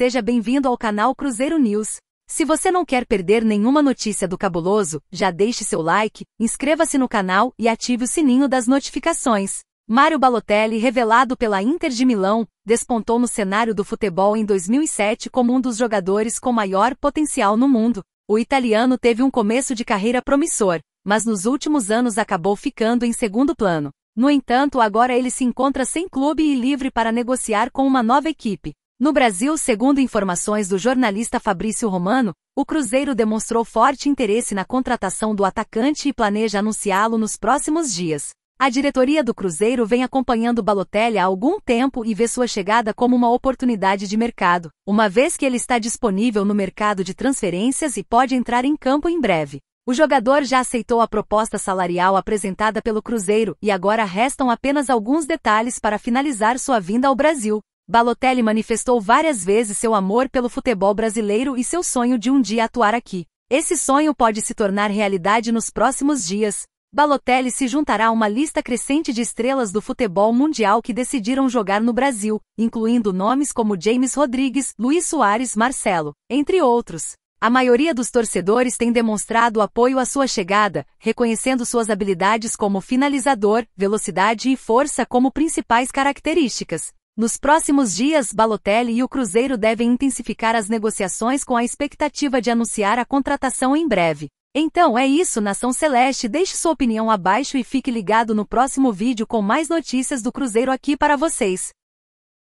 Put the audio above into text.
seja bem-vindo ao canal Cruzeiro News. Se você não quer perder nenhuma notícia do cabuloso, já deixe seu like, inscreva-se no canal e ative o sininho das notificações. Mário Balotelli, revelado pela Inter de Milão, despontou no cenário do futebol em 2007 como um dos jogadores com maior potencial no mundo. O italiano teve um começo de carreira promissor, mas nos últimos anos acabou ficando em segundo plano. No entanto, agora ele se encontra sem clube e livre para negociar com uma nova equipe. No Brasil, segundo informações do jornalista Fabrício Romano, o Cruzeiro demonstrou forte interesse na contratação do atacante e planeja anunciá-lo nos próximos dias. A diretoria do Cruzeiro vem acompanhando Balotelli há algum tempo e vê sua chegada como uma oportunidade de mercado, uma vez que ele está disponível no mercado de transferências e pode entrar em campo em breve. O jogador já aceitou a proposta salarial apresentada pelo Cruzeiro e agora restam apenas alguns detalhes para finalizar sua vinda ao Brasil. Balotelli manifestou várias vezes seu amor pelo futebol brasileiro e seu sonho de um dia atuar aqui. Esse sonho pode se tornar realidade nos próximos dias. Balotelli se juntará a uma lista crescente de estrelas do futebol mundial que decidiram jogar no Brasil, incluindo nomes como James Rodrigues, Luiz Soares, Marcelo, entre outros. A maioria dos torcedores tem demonstrado apoio à sua chegada, reconhecendo suas habilidades como finalizador, velocidade e força como principais características. Nos próximos dias, Balotelli e o Cruzeiro devem intensificar as negociações com a expectativa de anunciar a contratação em breve. Então é isso, Nação Celeste. Deixe sua opinião abaixo e fique ligado no próximo vídeo com mais notícias do Cruzeiro aqui para vocês.